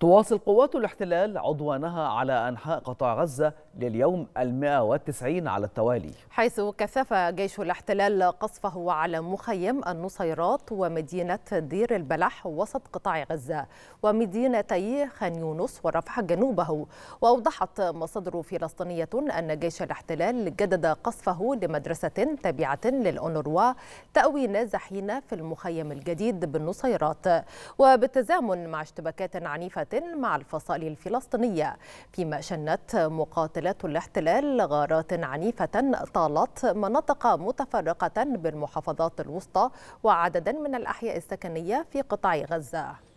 تواصل قوات الاحتلال عدوانها على أنحاء قطاع غزة لليوم المائة والتسعين على التوالي حيث كثف جيش الاحتلال قصفه على مخيم النصيرات ومدينة دير البلح وسط قطاع غزة ومدينتي خان يونس ورفح جنوبه وأوضحت مصادر فلسطينية أن جيش الاحتلال جدد قصفه لمدرسة تابعة للأونروا تأوي نازحين في المخيم الجديد بالنصيرات وبالتزامن مع اشتباكات عنيفة مع الفصائل الفلسطينية فيما شنت مقاتلات الاحتلال غارات عنيفة طالت مناطق متفرقة بالمحافظات الوسطى وعددا من الأحياء السكنية في قطاع غزة